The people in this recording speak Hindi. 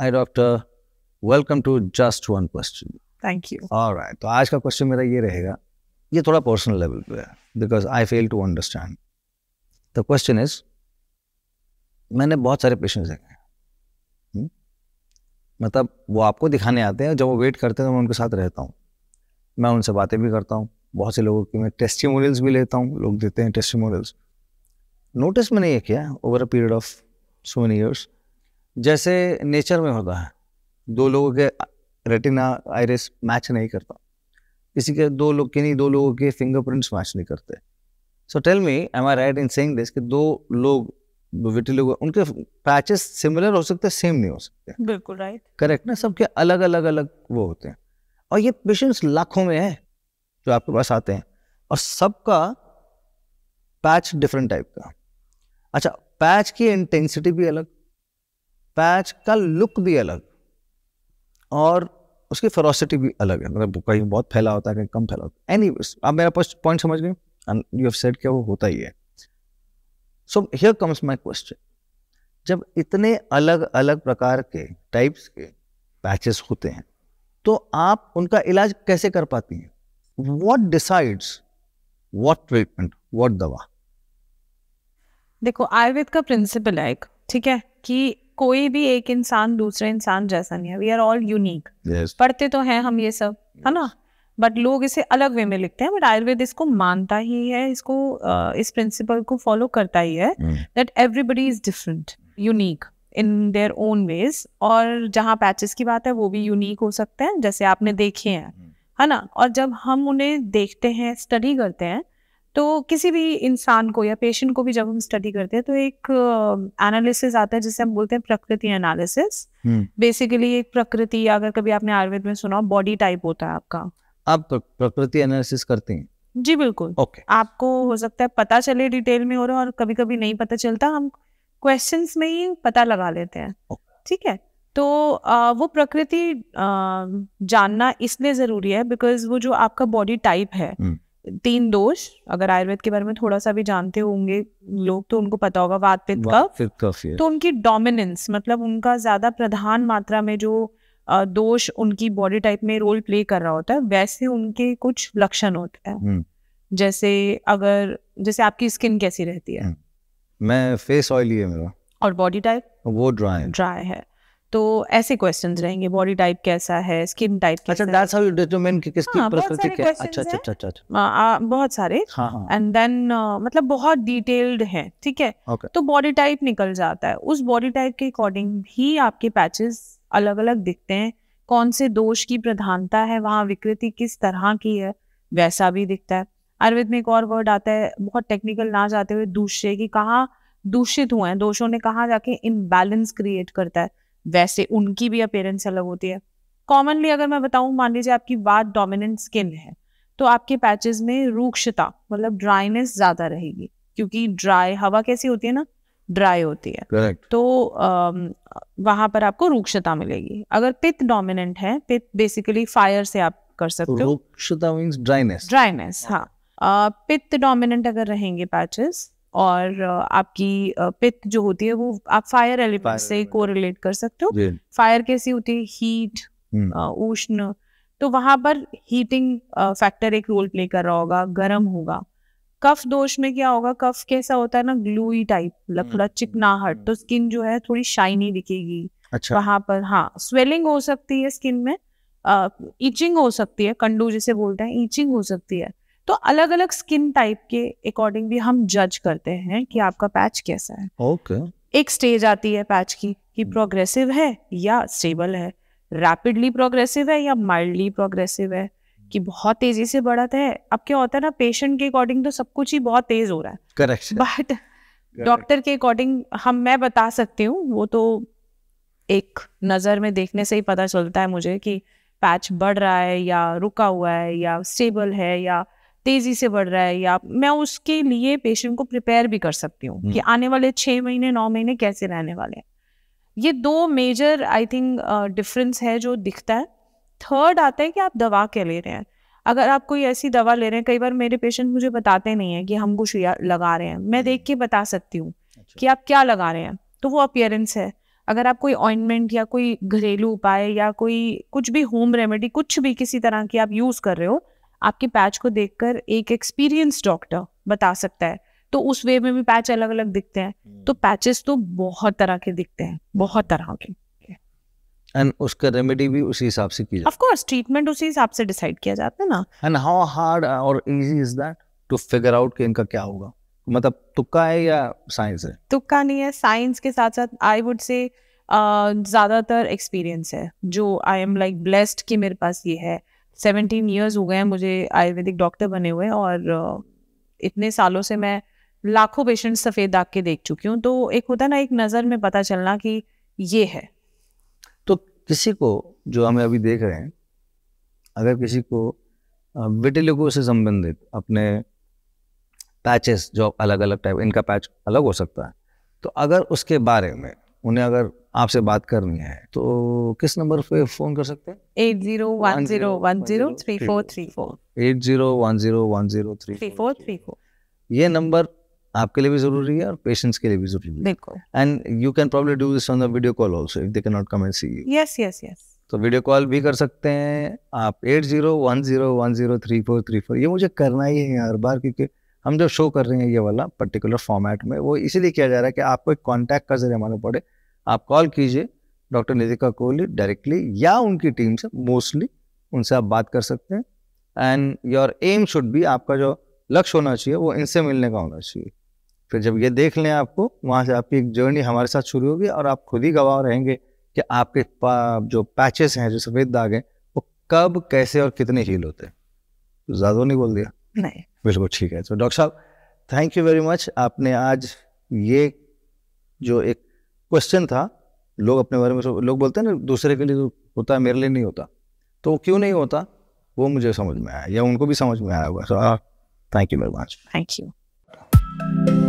Hi doctor welcome to just one question thank you alright तो आज का क्वेश्चन मेरा ये रहेगा ये थोड़ा पर्सनल लेवल पे है because I fail to understand the question is मैंने बहुत सारे पेशेंट्स देखे हैं हम्म? मतलब वो आपको दिखाने आते हैं जब वो वेट करते हैं तो मैं उनके साथ रहता हूँ मैं उनसे बातें भी करता हूँ बहुत से लोगों की मैं टेस्टिमोरियल्स भी लेता हूँ लोग देते हैं टेस्टिमोरियल्स नोटिस मैंने ये किया over a period of so many years जैसे नेचर में होता है दो हम्म। लोगों के रेटिना आयरिस मैच नहीं करता किसी के दो लोग के नहीं दो लोगों के फिंगरप्रिंट्स मैच नहीं करते so tell me am I right in saying this कि दो लोग लोग उनके पैचेस सिमिलर हो सकते सेम नहीं हो सकते बिल्कुल राइट करेक्ट ना सबके अलग अलग अलग वो होते हैं और ये पेशेंट्स लाखों में है जो आपके पास आते हैं और सबका पैच डिफरेंट टाइप का अच्छा पैच की इंटेंसिटी भी अलग पैच का लुक भी अलग और उसकी फेरोसिटी भी अलग है मतलब कहीं बहुत फैला होता है कहीं कम फैला होता है एनी आप मेरा पॉइंट समझ गए यू हैव सेड क्या वो होता ही है so here comes my question जब इतने अलग अलग प्रकार के टाइप्स के पैचेस होते हैं तो आप उनका इलाज कैसे कर पाती हैं what decides what treatment what दवा देखो आयुर्वेद का प्रिंसिपल है एक ठीक है कि कोई भी एक इंसान दूसरे इंसान जैसा नहीं है वी आर ऑल यूनिक पढ़ते तो हैं हम ये सब yes. है ना बट लोग इसे अलग वे में लिखते हैं बट आयुर्वेद इसको मानता ही है इसको इस प्रिंसिपल को फॉलो करता ही है that everybody is different unique in their own ways और जहाँ पैचेस की बात है वो भी यूनिक हो सकते हैं जैसे आपने देखे हैं hmm। है ना और जब हम उन्हें देखते हैं स्टडी करते हैं तो किसी भी इंसान को या पेशेंट को भी जब हम स्टडी करते हैं तो एक एनालिसिस आता है जिसे हम बोलते हैं प्रकृति एनालिसिस बेसिकली हम्म। एक प्रकृति अगर कभी आपने आयुर्वेद में सुना बॉडी टाइप होता है आपका आप तो प्रकृति एनालिसिस करते हैं जी बिल्कुल okay. आपको हो सकता है पता चले डिटेल में हो रहा और कभी कभी नहीं पता चलता हम क्वेश्चन में ही पता लगा लेते हैं ठीक okay. है तो आ, वो प्रकृति जानना इसलिए जरूरी है बिकॉज वो जो आपका बॉडी टाइप है hmm. तीन दोष अगर आयुर्वेद के बारे में थोड़ा सा भी जानते होंगे लोग तो उनको पता होगा वात पित्त का तो उनकी डोमिनेंस मतलब उनका ज्यादा प्रधान मात्रा में जो दोष उनकी बॉडी टाइप में रोल प्ले कर रहा होता है वैसे उनके कुछ लक्षण होते हैं हम्म। जैसे अगर जैसे आपकी स्किन कैसी रहती है हम्म। मैं फेस ऑयली है मेरा और बॉडी टाइप वो ड्राई ड्राई है तो ऐसे क्वेश्चंस रहेंगे बॉडी टाइप कैसा है स्किन टाइप अच्छा दैट्स हाउ यू कि किसकी प्रकृति हाँ, क्या अच्छा अच्छा अच्छा अच्छा हाँ, बहुत सारे एंड हाँ, देन हाँ. uh, मतलब बहुत डिटेल्ड है ठीक है okay. तो बॉडी टाइप निकल जाता है उस बॉडी टाइप के अकॉर्डिंग भी आपके पैचेस अलग अलग दिखते हैं कौन से दोष की प्रधानता है वहाँ विकृति किस तरह की है वैसा भी दिखता है आयुर्वेद में एक और वर्ड आता है बहुत टेक्निकल ना जाते हुए दूसरे की कहा दूषित हुए हैं दोषों ने कहा जाके इम्बैलेंस क्रिएट करता है वैसे उनकी भी अपेयरेंस अलग होती है कॉमनली अगर मैं बताऊं मान लीजिए आपकी बात डोमिनेंट स्किन है तो आपके पैचेस में रूक्षता मतलब ड्राइनेस ज्यादा रहेगी क्योंकि ड्राई हवा कैसी होती है ना ड्राई होती है Correct. तो आ, वहां पर आपको रूक्षता मिलेगी अगर पित डोमिनेंट है पित बेसिकली फायर से आप कर तो सकते हो रूक्षता मींस ड्राइनेस ड्राइनेस हाँ पित्त डोमिनेंट अगर रहेंगे पैचेस और आपकी पित्त जो होती है वो आप फायर एलिमेंट से कोरिलेट कर सकते हो फायर कैसी होती है हीट हम्म। उष्ण तो वहां पर हीटिंग फैक्टर एक रोल प्ले कर रहा होगा गर्म होगा कफ दोष में क्या होगा कफ कैसा होता है ना ग्लूई मतलब हम्म। टाइप थोड़ा चिकनाहट हम्म। तो स्किन जो है थोड़ी शाइनी दिखेगी अच्छा वहां पर हाँ स्वेलिंग हो सकती है स्किन में ईचिंग हो सकती है कंडू जिसे बोलते हैं ईचिंग हो सकती है तो अलग अलग स्किन टाइप के अकॉर्डिंग भी हम जज करते हैं कि आपका पैच कैसा है ओके okay. एक स्टेज आती है पैच की कि प्रोग्रेसिव hmm. है या स्टेबल है रैपिडली प्रोग्रेसिव है या माइल्डली प्रोग्रेसिव है कि बहुत तेजी से बढ़ाते हैं अब क्या होता है ना पेशेंट के अकॉर्डिंग तो सब कुछ ही बहुत तेज हो रहा है करेक्ट बट डॉक्टर के अकॉर्डिंग हम मैं बता सकती हूँ वो तो एक नज़र में देखने से ही पता चलता है मुझे कि पैच बढ़ रहा है या रुका हुआ है या स्टेबल है या तेजी से बढ़ रहा है या मैं उसके लिए पेशेंट को प्रिपेयर भी कर सकती हूँ कि हम्म। आने वाले छः महीने नौ महीने कैसे रहने वाले हैं ये दो मेजर आई थिंक डिफरेंस है जो दिखता है थर्ड आता है कि आप दवा क्या ले रहे हैं अगर आप कोई ऐसी दवा ले रहे हैं कई बार मेरे पेशेंट मुझे बताते नहीं है कि हम कुछ लगा रहे हैं मैं देख के बता सकती हूँ अच्छा। कि आप क्या लगा रहे हैं तो वो अपियरेंस है अगर आप कोई ऑइंटमेंट या कोई घरेलू उपाय या कोई कुछ भी होम रेमेडी कुछ भी किसी तरह की आप यूज़ कर रहे हो आपके पैच को देखकर एक एक्सपीरियंस डॉक्टर बता सकता है तो उस वे में भी पैच अलग अलग दिखते हैं hmm. तो पैचेस तो बहुत तरह के दिखते हैं बहुत तरह के एंड उसका रेमेडी भी उसी हिसाब से की जाती है ऑफ कोर्स ट्रीटमेंट उसी हिसाब से डिसाइड किया जाता है ना एंड हाउ हार्ड और easy is that to figure out कि इनका क्या होगा मतलब तुक्का है या साइंस है तुक्का नहीं है साइंस के साथ साथ आई वुड से ज़्यादातर एक्सपीरियंस है जो आई एम लाइक ब्लेस्ड कि मेरे पास ये है सेवेंटीन ईयर्स हो गए हैं मुझे आयुर्वेदिक डॉक्टर बने हुए और इतने सालों से मैं लाखों पेशेंट्स सफ़ेद दाग के देख चुकी हूँ तो एक होता ना एक नज़र में पता चलना कि ये है तो किसी को जो हमें अभी देख रहे हैं अगर किसी को विटिलिगो से संबंधित अपने पैचेस जो अलग अलग टाइप इनका पैच अलग हो सकता है तो अगर उसके बारे में उन्हें अगर आपसे बात करनी है तो किस नंबर पे फोन कर सकते हैं eight zero one zero one zero three four three four eight zero one zero one zero three four three four ये नंबर आपके लिए भी जरूरी है और पेशेंट्स के लिए भी जरूरी है and you can probably do this on the video call also if they can not come and see you yes yes yes तो वीडियो कॉल भी कर सकते हैं आप eight zero one zero one zero three four three four ये मुझे करना ही है हर बार क्योंकि हम जो शो कर रहे हैं ये वाला पर्टिकुलर फॉर्मेट में वो इसीलिए किया जा रहा है कि आपको एक कॉन्टैक्ट का जरिए मालूम पड़े आप कॉल कीजिए डॉक्टर निधिका कोहली डायरेक्टली या उनकी टीम से मोस्टली उनसे आप बात कर सकते हैं एंड योर एम शुड भी आपका जो लक्ष्य होना चाहिए वो इनसे मिलने का होना चाहिए फिर जब ये देख लें आपको वहाँ से आपकी एक जर्नी हमारे साथ शुरू होगी और आप खुद ही गवाह रहेंगे कि आपके जो पैचेस हैं जो सफ़ेद दाग हैं वो कब कैसे और कितने हील होते हैं तो ज़्यादा नहीं बोल दिया नहीं बिल्कुल ठीक है तो डॉक्टर साहब थैंक यू वेरी मच आपने आज ये जो एक क्वेश्चन था लोग अपने बारे में लोग बोलते हैं ना दूसरे के लिए तो होता है मेरे लिए नहीं होता तो क्यों नहीं होता वो मुझे समझ में आया या उनको भी समझ में आया होगा thank you very much thank you